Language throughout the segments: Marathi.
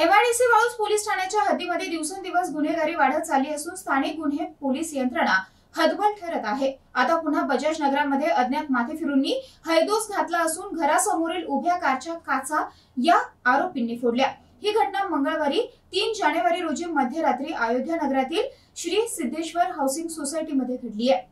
एमआयडीसी वाळूज पोलीस ठाण्याच्या हद्दीमध्ये दिवसेंदिवस गुन्हेगारी वाढत चालली असून स्थानिक गुन्हे पोलीस यंत्रणा हदबल ठरत आहे आता पुन्हा बजाज नगरामध्ये अज्ञात माथेफिरूंनी हैदोस घातला असून घरासमोरील उभ्या कारच्या काचा या आरोपींनी फोडल्या ही घटना मंगळवारी तीन जानेवारी रोजी मध्यरात्री अयोध्या नगरातील श्री सिद्धेश्वर हाऊसिंग सोसायटीमध्ये घडली आहे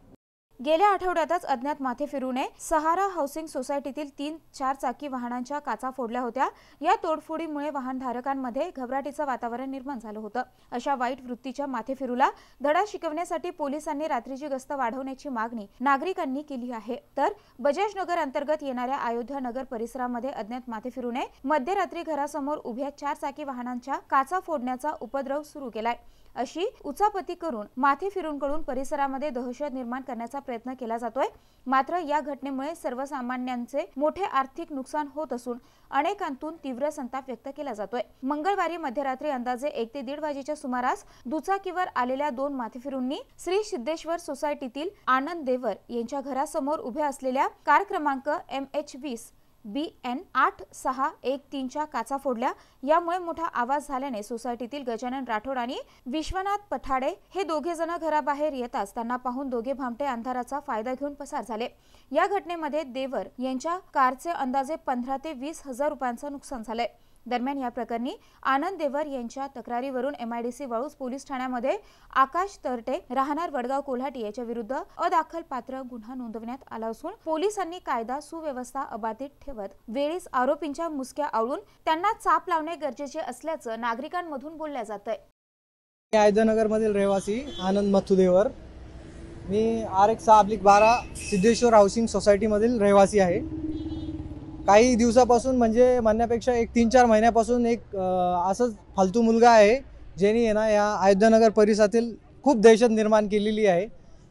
गेल्या आठवड्यातच अज्ञात माथे फिरूने सहारा हाऊसिंग सोसायटीतील तीन चार चाकी वाहनांच्या काचा फोडल्या होत्या या तोडफोडीमुळे वाहनधारकांमध्ये घबराटीचं वातावरण निर्माण झालं होतं अशा वाईट वृत्तीच्या फिरूला धडा शिकवण्यासाठी पोलिसांनी रात्रीची गस्त वाढवण्याची मागणी नागरिकांनी केली आहे तर बजाज नगर अंतर्गत येणाऱ्या अयोध्या नगर परिसरामध्ये अज्ञात माथे फिरूने मध्यरात्री घरासमोर उभ्या चार चाकी वाहनांच्या काचा फोडण्याचा उपद्रव सुरू केलाय अशी उचापती करून माथे फिरूंकडून परिसरामध्ये दहशत निर्माण करण्याचा प्रयत्न केला जातोय मात्र या घटनेमुळे सर्वसामान्यांचे मोठे आर्थिक नुकसान होत असून अनेकांतून तीव्र संताप व्यक्त केला जातोय मंगळवारी मध्यरात्री अंदाजे एक ते दीड वाजेच्या सुमारास दुचाकीवर आलेल्या दोन माथेफिरूंनी श्री सिद्धेश्वर सोसायटीतील आनंद देवर यांच्या घरासमोर उभ्या असलेल्या कार क्रमांक एम एच वीस बी एन आठ सहा एक तीनच्या काचा फोडल्या यामुळे मोठा आवाज झाल्याने सोसायटीतील गजानन राठोड आणि विश्वनाथ पठाडे हे दोघे जण घराबाहेर येताच त्यांना पाहून दोघे भामटे अंधाराचा फायदा घेऊन पसार झाले या घटनेमध्ये देवर यांच्या कारचे अंदाजे पंधरा ते वीस हजार रुपयांचं नुकसान झालंय दरम्यान या प्रकरणी आनंद देवर यांच्या तक्रारीवरून एमआयडीसी वाळूज पोलीस ठाण्यामध्ये आकाश तरटे राहणार वडगाव कोल्हाटी याच्या विरुद्ध अदाखल पात्र गुन्हा नोंदवण्यात आला असून पोलिसांनी कायदा सुव्यवस्था अबाधित ठेवत वेळीच आरोपींच्या मुसक्या आवळून त्यांना चाप लावणे गरजेचे असल्याचं नागरिकांमधून बोलल्या जात आहे मधील रहिवासी आनंद मथुदेवर मी आर एक सहा अब्लिक बारा सिद्धेश्वर हाऊसिंग सोसायटीमधील रहिवासी आहे काही दिवसापासून म्हणजे म्हणण्यापेक्षा एक तीन चार महिन्यापासून एक असंच फालतू मुलगा आहे ज्यांनी आहे ना या अयोध्यानगर परिसरातील खूप दहशत निर्माण केलेली आहे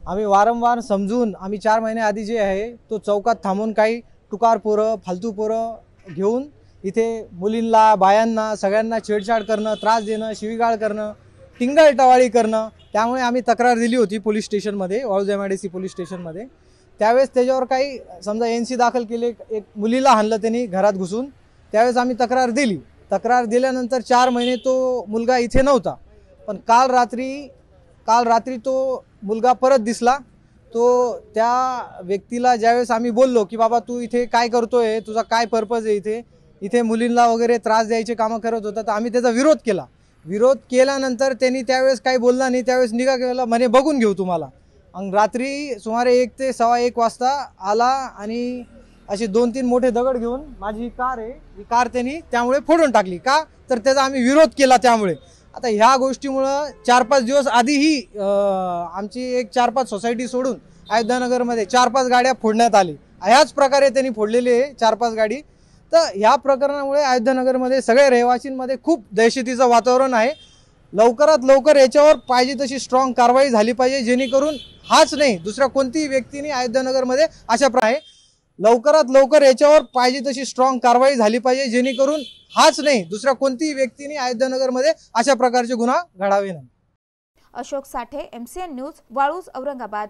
आम्ही वारंवार समजून आम्ही चार महिन्याआधी जे आहे तो चौकात थांबून काही टुकार पोरं फालतू पोरं घेऊन इथे मुलींना बायांना सगळ्यांना छेडछाड करणं त्रास देणं शिवीगाळ करणं टिंगल टवाळी करणं त्यामुळे आम्ही तक्रार दिली होती पोलीस स्टेशनमध्ये सी पोलीस स्टेशनमध्ये त्यावेळेस त्याच्यावर काही समजा एन सी दाखल केली एक मुलीला हाणलं त्यांनी घरात घुसून त्यावेळेस आम्ही तक्रार दिली तक्रार दिल्यानंतर चार महिने तो मुलगा इथे नव्हता पण काल रात्री काल रात्री तो मुलगा परत दिसला तो त्या व्यक्तीला ज्यावेळेस आम्ही बोललो की बाबा तू इथे काय करतोय तुझा काय पर्पज आहे इथे इथे मुलींना वगैरे त्रास द्यायचे कामं करत होता तर आम्ही त्याचा विरोध केला विरोध केल्यानंतर त्यांनी त्यावेळेस काही बोलला नाही त्यावेळेस निघा केला म्हणे बघून घेऊ तुम्हाला रात्री सुमारे एक ते सव्वा एक वाजता आला आणि असे दोन तीन मोठे दगड घेऊन माझी ही कार आहे ही कार त्यांनी त्यामुळे फोडून टाकली का तर त्याचा आम्ही विरोध केला त्यामुळे आता ह्या गोष्टीमुळं चार पाच दिवस आधीही आमची एक चार पाच सोसायटी सोडून अयोध्यानगरमध्ये चार पाच गाड्या फोडण्यात आली ह्याच प्रकारे त्यांनी फोडलेली आहे चार पाच गाडी तर ह्या प्रकरणामुळे अयोध्यानगरमध्ये सगळ्या रहिवासींमध्ये खूप दहशतीचं वातावरण आहे लवकरात लवकर याच्यावर पाहिजे तशी स्ट्रॉंग कारवाई झाली पाहिजे जेणेकरून हाच नाही दुसऱ्या कोणतीही व्यक्तीने अयोध्यानगरमध्ये अशा प्रकारे लवकरात लवकर याच्यावर पाहिजे तशी स्ट्रॉंग कारवाई झाली पाहिजे जेणेकरून हाच नाही दुसऱ्या कोणतीही व्यक्तीने मध्ये अशा प्रकारचे गुन्हा घडावे नाही अशोक साठे एमसीएन न्यूज वाळूज औरंगाबाद